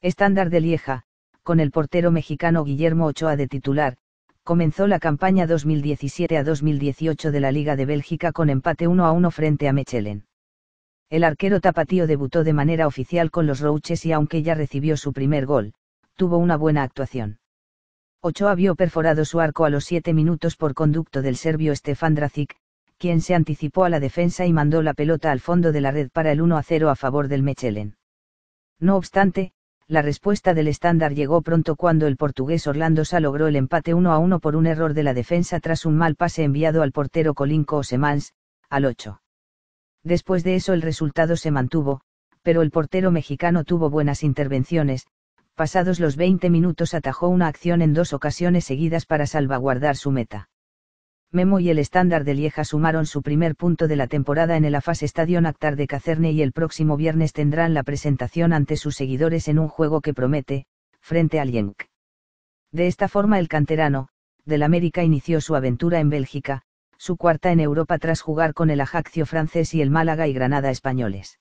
Estándar de Lieja, con el portero mexicano Guillermo Ochoa de titular, comenzó la campaña 2017 a 2018 de la Liga de Bélgica con empate 1 a 1 frente a Mechelen. El arquero tapatío debutó de manera oficial con los Rouches y aunque ya recibió su primer gol, tuvo una buena actuación. Ochoa vio perforado su arco a los 7 minutos por conducto del serbio Stefan Dracic, quien se anticipó a la defensa y mandó la pelota al fondo de la red para el 1 a 0 a favor del Mechelen. No obstante, la respuesta del estándar llegó pronto cuando el portugués Orlando Sá logró el empate 1 a 1 por un error de la defensa tras un mal pase enviado al portero Colinco Osemans, al 8. Después de eso el resultado se mantuvo, pero el portero mexicano tuvo buenas intervenciones, pasados los 20 minutos atajó una acción en dos ocasiones seguidas para salvaguardar su meta. Memo y el estándar de Lieja sumaron su primer punto de la temporada en el AFAS Stadion Actar de Cacerne y el próximo viernes tendrán la presentación ante sus seguidores en un juego que promete, frente al Yenk. De esta forma el canterano, del América inició su aventura en Bélgica, su cuarta en Europa tras jugar con el Ajaccio francés y el Málaga y Granada españoles.